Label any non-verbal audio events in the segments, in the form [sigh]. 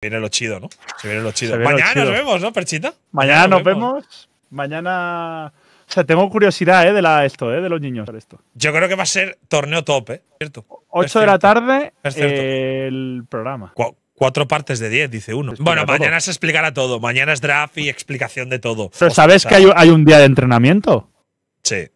viene lo chido, ¿no? Se viene lo chido. Mañana nos vemos, ¿no, Perchita? Mañana, nos vemos. Mañana. O sea, tengo curiosidad, ¿eh? De la, esto, ¿eh? De los niños. Esto. Yo creo que va a ser torneo top, ¿eh? Cierto. 8 de la tarde eh, el programa. cuatro partes de 10, dice uno. Bueno, mañana se explicará todo. Mañana es draft y explicación de todo. Pero ¿sabes que hay un día de entrenamiento? Sí.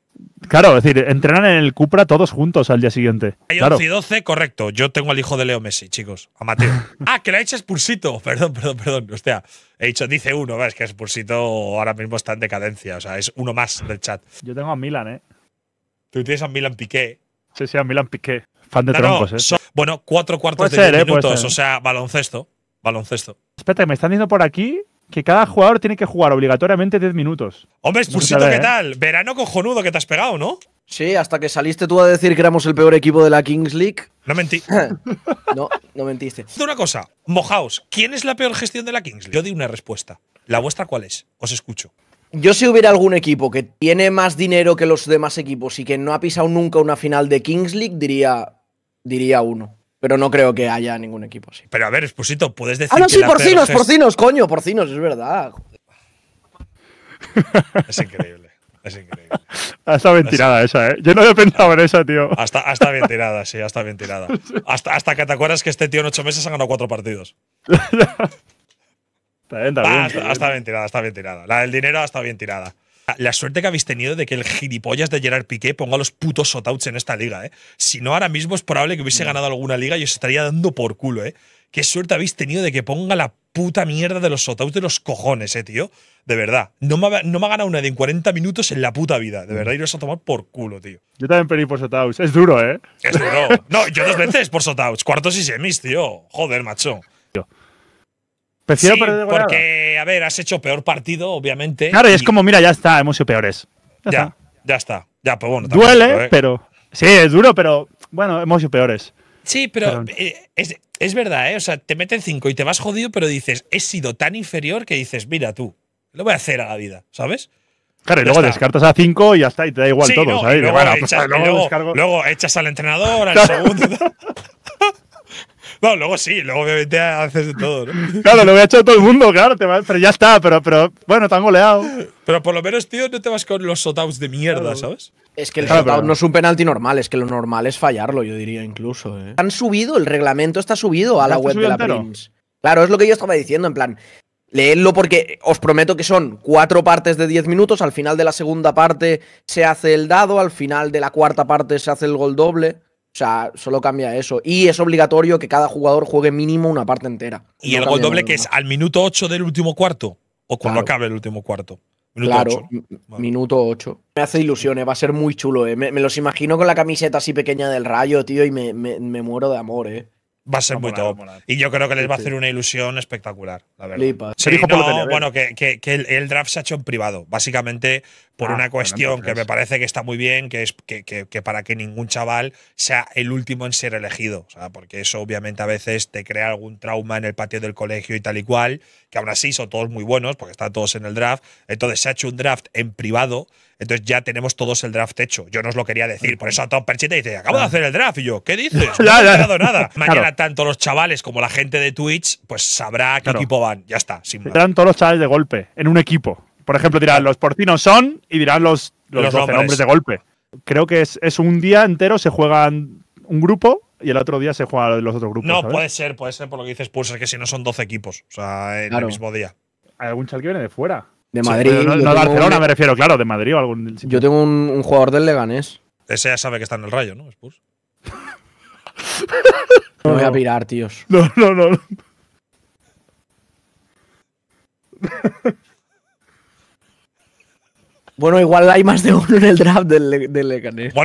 Claro, es decir, entrenan en el Cupra todos juntos al día siguiente. Hay 11 y 12, correcto. Yo tengo al hijo de Leo Messi, chicos, a Mateo. [laughs] ah, que le ha hecho expulsito. [laughs] Perdón, perdón, perdón. Hostia, he dicho, dice uno, es que expulsito ahora mismo está en decadencia. O sea, es uno más del chat. Yo tengo a Milan, ¿eh? Tú tienes a Milan Piqué. Sí, sí, a Milan Piqué. Fan de troncos, ¿eh? bueno, cuatro cuartos de ¿eh? minutos, o sea, baloncesto. Baloncesto. Espérate, me están diciendo por aquí que cada jugador tiene que jugar obligatoriamente 10 minutos. Hombre, Spursito, ¿qué tal? ¿eh? Verano cojonudo que te has pegado, ¿no? Sí, hasta que saliste tú a decir que éramos el peor equipo de la Kings League. No mentí. [laughs] no, no mentiste. Una cosa, mojaos, ¿quién es la peor gestión de la Kings League? Yo di una respuesta. ¿La vuestra cuál es? Os escucho. Yo si hubiera algún equipo que tiene más dinero que los demás equipos y que no ha pisado nunca una final de Kings League, diría, diría uno. Pero no creo que haya ningún equipo así. Pero a ver, Esposito, puedes decir. Ah, no, sí, porcinos, porcinos, coño, porcinos, es verdad. [laughs] es increíble. Es increíble. Hasta bien tirada esa, ¿eh? Yo no había pensado en esa, tío. Hasta, hasta bien tirada, sí, hasta bien tirada. Hasta, hasta que te acuerdas que este tío en ocho meses ha ganado cuatro partidos. [laughs] está bien, está bien. está, está bien tirada, está bien tirada. La del dinero hasta bien tirada. Ah, la suerte que habéis tenido de que el gilipollas de Gerard Piqué ponga los putos shotouts en esta liga, ¿eh? Si no, ahora mismo es probable que hubiese ganado alguna liga y os estaría dando por culo, ¿eh? Qué suerte habéis tenido de que ponga la puta mierda de los shotouts de los cojones, eh, tío. De verdad. No me, ha, no me ha ganado de en 40 minutos en la puta vida. De verdad, iros a tomar por culo, tío. Yo también pedí por shotouts. Es duro, ¿eh? Es duro. No, yo dos veces por shotouts. Cuartos y semis, tío. Joder, macho. Prefiero sí, Porque, a ver, has hecho peor partido, obviamente. Claro, y, es como, mira, ya está, hemos sido peores. Ya, ya está. Ya, está. ya pues bueno. Duele, ¿eh? pero. Sí, es duro, pero bueno, hemos sido peores. Sí, pero eh, es, es, verdad, ¿eh? O sea, te meten cinco y te vas jodido, pero dices, he sido tan inferior que dices, mira tú, lo voy a hacer a la vida, ¿sabes? Claro, y luego descartas a cinco y ya está, y te da igual todo. luego, echas, pues, luego, echas, al entrenador, al segundo. [laughs] No, luego sí, luego obviamente haces de todo, ¿no? [laughs] Claro, lo voy a todo el mundo, claro, pero ya está, pero, pero bueno, te han goleado. Pero por lo menos, tío, no te vas con los shotouts de mierda, ¿sabes? Es que el no es un penalti normal, es que lo normal es fallarlo, yo diría incluso. ¿eh? Han subido, el reglamento está subido a la web de la Prince. Claro, es lo que yo estaba diciendo, en plan, leedlo porque os prometo que son cuatro partes de diez minutos, al final de la segunda parte se hace el dado, al final de la cuarta parte se hace el gol doble. O sea, solo cambia eso. Y es obligatorio que cada jugador juegue mínimo una parte entera. Y el gol doble que es al minuto 8 del último cuarto. O cuando acabe el último cuarto. claro, minuto 8. Me hace ilusiones, eh, va a ser muy chulo, eh. Me, los imagino con la camiseta así pequeña del rayo, tío, y me, me muero de amor, eh. Va a ser muy top. Y yo creo que les va a hacer una ilusión espectacular, la verdad. bueno, que, el, draft se ha hecho en privado, básicamente por ah, una cuestión que me parece que está muy bien, que es que, para que ningún chaval sea el último en ser elegido. O sea, porque eso obviamente a veces te crea algún trauma en el patio del colegio y tal y cual, que ahora sí son todos muy buenos, porque están todos en el draft. Entonces se ha hecho un draft en privado entonces ya tenemos todos el draft hecho. Yo no os lo quería decir, por eso a Tom Perchita dice, acabo de ah. hacer el draft. Y yo, ¿qué dices? [laughs] No, nada. [laughs] Mañana tanto los chavales como la gente de Twitch, pues sabrá qué equipo van. Ya está, sin todos los chavales de golpe, en un equipo. Por ejemplo, dirán los porcinos son y dirán los, los, hombres 12 de golpe. Creo que es, un día entero, se juegan un grupo y el otro día se juegan los otros grupos. No, puede ser, puede ser por lo que dices Pulsar, que si no son 12 equipos, o sea, en el mismo día. Hay algún chal que viene de fuera de Madrid. no, de Barcelona, me refiero, claro, de Madrid o algún. Yo tengo un, jugador del Leganés. Ese ya sabe que está en el rayo, ¿no? Spurs. [laughs] no me voy a pirar, tíos. No, no, no. [laughs] bueno, igual hay más de uno en el draft del, del Leganés. Bueno,